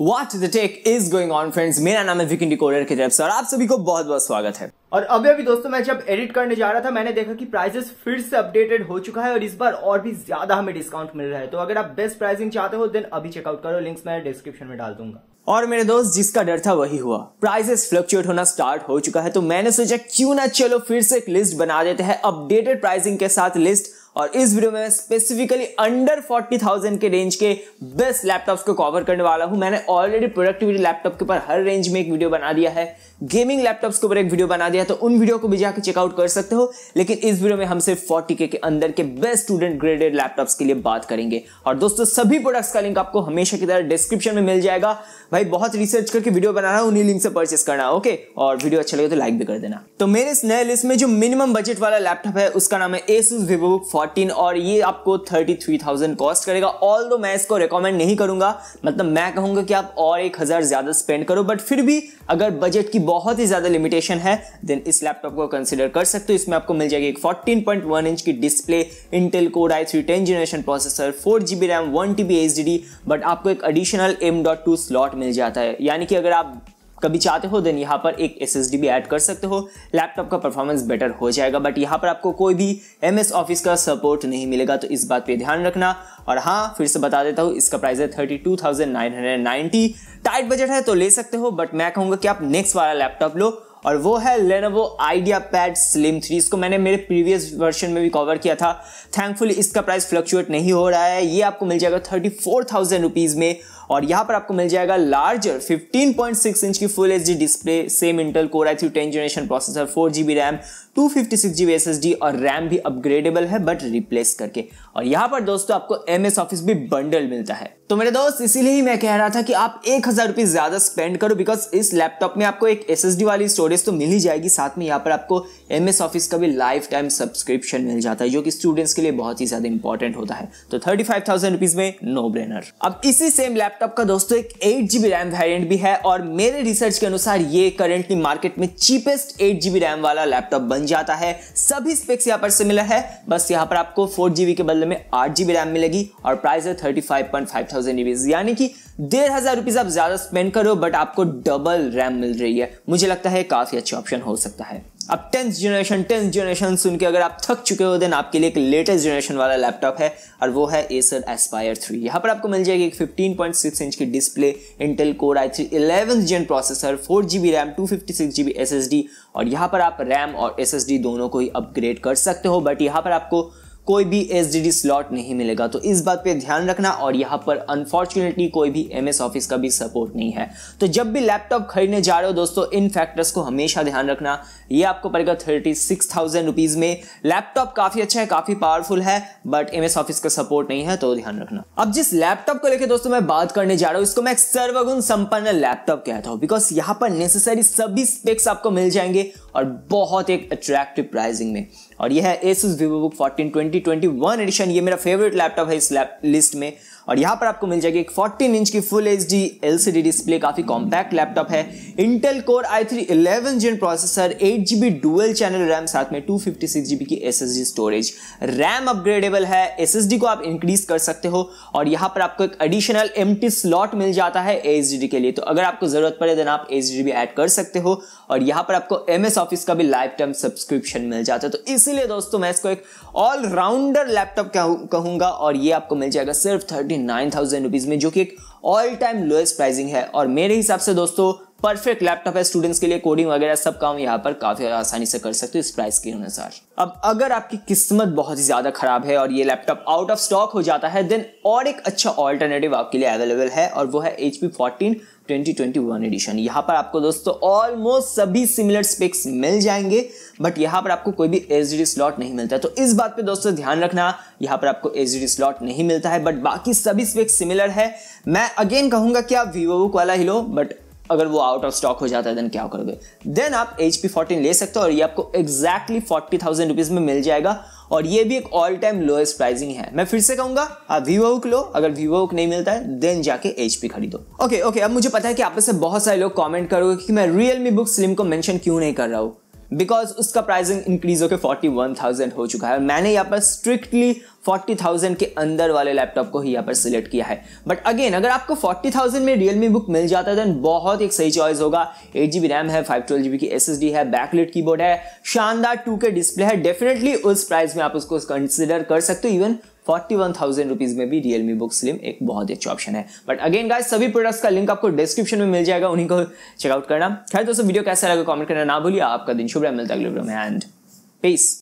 watch the tech is going on friends मेरा नाम है विकिन डिकोडर के तरफ से और आप सभी को बहुत बहुत स्वागत है और अभी अभी दोस्तों मैं जब एडिट करने जा रहा था मैंने देखा कि प्राइसेस फिर से अपडेटेड हो चुका है और इस बार और भी ज्यादा हमें डिस्काउंट मिल रहा है तो अगर आप बेस्ट प्राइसिंग चाहते हो देन अभी चेकआउट करो लिंक्स मैं डिस्क्रिप्शन में डाल दूंगा और मेरे दोस्त जिसका डर था वही हुआ प्राइसेस फ्लक्चुएट होना स्टार्ट हो चुका है तो मैंने सोचा क्यों ना चलो फिर से एक लिस्ट बना देते हैं अपडेटेड प्राइसिंग के साथ लिस्ट और इस वीडियो में स्पेसिफिकली अंडर 40,000 के रेंज के बेस्ट लैपटॉप्स को कवर करने वाला हूं मैंने ऑलरेडी प्रोडक्टिविटी लैपटॉप के ऊपर हर रेंज में एक वीडियो बना दिया है गेमिंग लैपटॉप्स के ऊपर एक वीडियो बना दिया तो उन वीडियो को भी जाकर चेकआउट कर सकते हो लेकिन इस वीडियो में हम सिर्फ फोर्टी के, अंदर के बेस्ट स्टूडेंट ग्रेडेड लैपटॉप्स के लिए बात करेंगे और दोस्तों सभी प्रोडक्ट्स का लिंक आपको हमेशा की तरह डिस्क्रिप्शन में मिल जाएगा भाई बहुत रिसर्च करके वीडियो बना रहा हूँ उन्हीं लिंक से परचेस करना ओके और वीडियो अच्छा लगे तो लाइक भी कर देना तो मेरे इस नए लिस्ट में जो मिनिमम बजट वाला लैपटॉप है उसका नाम है एसूस विवो बुक फोर्टीन और ये आपको थर्टी थ्री थाउजेंड कॉस्ट करेगा ऑल दो मैं इसको रिकमेंड नहीं करूंगा मतलब मैं कहूंगा कि आप और एक हज़ार ज़्यादा स्पेंड करो बट फिर भी अगर बजट की बहुत ही ज़्यादा लिमिटेशन है देन इस लैपटॉप को कंसिडर कर सकते हो इसमें आपको मिल जाएगी एक फोर्टीन पॉइंट वन इंच की display Intel core I three ten generation processor four G B RAM one T B H D but आपको एक additional M dot two slot मिल जाता है यानी कि अगर आप कभी चाहते हो देन यहाँ पर एक एस एस भी ऐड कर सकते हो लैपटॉप का परफॉर्मेंस बेटर हो जाएगा बट यहाँ पर आपको कोई भी एम एस ऑफिस का सपोर्ट नहीं मिलेगा तो इस बात पे ध्यान रखना और हाँ फिर से बता देता हूँ इसका प्राइस है thirty two thousand nine hundred ninety tight budget है तो ले सकते हो बट मैं कहूँगा कि आप नेक्स्ट वाला लैपटॉप लो और वो है आइडिया पैड स्लिम थ्री इसको मैंने मेरे प्रीवियस वर्जन में भी कवर किया था थैंकफुली इसका प्राइस फ्लक्चुएट नहीं हो रहा है ये आपको मिल जाएगा थर्टी फोर थाउजेंड रुपीज़ में और यहाँ पर आपको मिल जाएगा लार्जर 15.6 इंच की full H display same Intel core I three ten generation processor four GB RAM two fifty six और रैम भी अपग्रेडेबल है बट रिप्लेस करके और यहाँ पर दोस्तों आपको एम ऑफिस भी बंडल मिलता है तो मेरे दोस्त इसीलिए ही मैं कह रहा था कि आप एक हजार रुपये ज्यादा स्पेंड करो बिकॉज इस लैपटॉप में आपको एक एस वाली स्टोरेज तो मिल ही जाएगी साथ में यहाँ पर आपको एम एस ऑफिस का भी लाइफ टाइम सब्सक्रिप्शन मिल जाता है जो कि स्टूडेंट्स के लिए बहुत ही ज्यादा इंपॉर्टेंट होता है तो थर्टी फाइव थाउजेंड रुपीज में नो ब्रेनर अब इसी सेम लैपटॉप लैपटॉप का दोस्तों एक एट जीबी रैम वेरियंट भी है और मेरे रिसर्च के अनुसार ये करेंटली मार्केट में चीपेस्ट एट जीबी रैम वाला लैपटॉप बन जाता है सभी स्पेक्स यहाँ पर सिमिलर है बस यहाँ पर आपको फोर जीबी के बदले में आठ जीबी रैम मिलेगी और प्राइस है thirty five point five thousand यानी कि डेढ़ हज़ार रुपीज़ आप ज़्यादा स्पेंड करो बट आपको डबल रैम मिल रही है मुझे लगता है काफ़ी अच्छा ऑप्शन हो सकता है अब टेंथ जनरेशन टेंथ जनरेशन सुन के अगर आप थक चुके हो देन आपके लिए एक लेटेस्ट जनरेशन वाला लैपटॉप है और वो है एसर एस्पायर थ्री यहाँ पर आपको मिल जाएगी एक 15.6 इंच की display Intel core I three eleven gen processor four G B RAM two fifty six G B S S D और यहाँ पर आप रैम और एस एस डी दोनों को ही अपग्रेड कर सकते हो बट यहाँ पर आपको कोई भी एस स्लॉट नहीं मिलेगा तो इस बात पे ध्यान रखना और यहाँ पर अनफॉर्चुनेटली कोई भी एम ऑफिस का भी सपोर्ट नहीं है तो जब भी लैपटॉप खरीदने जा रहे हो दोस्तों इन फैक्टर्स को हमेशा ध्यान रखना ये आपको पड़ेगा थर्टी सिक्स थाउजेंड रुपीज में लैपटॉप काफी अच्छा है काफी पावरफुल है बट एम ऑफिस का सपोर्ट नहीं है तो ध्यान रखना अब जिस लैपटॉप को लेकर दोस्तों मैं बात करने जा रहा हूँ इसको मैं सर्वगुण संपन्न लैपटॉप कहता हूँ बिकॉज यहाँ पर नेसेसरी सभी स्पेक्स आपको मिल जाएंगे और बहुत एक अट्रैक्टिव प्राइसिंग में और यह है Asus VivoBook fourteen twenty twenty one edition ये मेरा फेवरेट लैपटॉप है इस लिस्ट में और यहाँ पर आपको मिल जाएगी एक 14 इंच की full H D L display काफी कॉम्पैक्ट लैपटॉप है Intel core I three eleven gen processor eight GB dual channel RAM साथ में टू फिफ्टी सिक्स जीबी की एस स्टोरेज रैम अपग्रेडेबल है एस को आप इंक्रीज कर सकते हो और यहाँ पर आपको एक एडिशनल एम स्लॉट मिल जाता है एच के लिए तो अगर आपको जरूरत पड़े देन आप एच डी भी ऐड कर सकते हो और यहाँ पर आपको एम ऑफिस का भी लाइफ टाइम सब्सक्रिप्शन मिल जाता है तो इसीलिए दोस्तों मैं इसको एक ऑलराउंडर लैपटॉप कहूंगा और ये आपको मिल जाएगा सिर्फ थर्टी नाइन थाउजेंड में जो कि एक ऑल टाइम लोएस्ट प्राइसिंग है और मेरे हिसाब से दोस्तों परफेक्ट लैपटॉप है स्टूडेंट्स के लिए कोडिंग वगैरह सब काम यहाँ पर काफी आसानी से कर सकते हो इस प्राइस के अनुसार अब अगर आपकी किस्मत बहुत ही ज्यादा खराब है और ये लैपटॉप आउट ऑफ स्टॉक हो जाता है देन और एक अच्छा ऑल्टरनेटिव आपके लिए अवेलेबल है और वो है एच पी फोर्टीन 2021 एडिशन यहाँ पर आपको दोस्तों ऑलमोस्ट सभी सिमिलर स्पेक्स मिल जाएंगे बट यहाँ पर आपको कोई भी एच स्लॉट नहीं मिलता है तो इस बात पे दोस्तों ध्यान रखना यहाँ पर आपको एच स्लॉट नहीं मिलता है बट बाकी सभी स्पेक्स सिमिलर है मैं अगेन कहूँगा कि आप वीवो वाला ही लो बट अगर वो आउट ऑफ स्टॉक हो जाता है देन क्या करोगे देन आप एच पी फोर्टीन ले सकते हो और ये आपको एग्जैक्टली फोर्टी थाउजेंड रुपीज़ में मिल जाएगा और ये भी एक ऑल टाइम लोएस्ट प्राइसिंग है मैं फिर से कहूंगा आप वीवो हुक लो अगर वीवो हुक नहीं मिलता है देन जाके एच पी खरीदो ओके ओके अब मुझे पता है कि आप से बहुत सारे लोग कमेंट करोगे कि मैं रियल मी बुक स्लिम को मेंशन क्यों नहीं कर रहा हूँ बिकॉज उसका प्राइसिंग इंक्रीज होकर फोर्टी वन थाउजेंड हो चुका है मैंने यहाँ पर स्ट्रिक्टली फोर्टी थाउजेंड के अंदर वाले लैपटॉप को ही यहाँ पर सिलेक्ट किया है बट अगेन अगर आपको फोर्टी थाउजेंड में रियलमी बुक मिल जाता है देन बहुत एक सही चॉइस होगा एट जी बी रैम है फाइव ट्वेल्व जी बी की एस एस डी है बैकलेट बोर्ड है शानदार टू के डिस्प्ले है डेफिनेटली उस प्राइस में आप उसको कंसिडर कर सकते हो even forty one thousand rupees में भी रियलमी बुक स्लिम एक बहुत ही अच्छा ऑप्शन है बट अगेन गाइस सभी प्रोडक्ट्स का लिंक आपको डिस्क्रिप्शन में मिल जाएगा उन्हीं को चेकआउट करना खैर दोस्तों वीडियो कैसा लगा कमेंट करना ना भूलिए आपका दिन शुभ रहा मिलता है अगले वीडियो में एंड पीस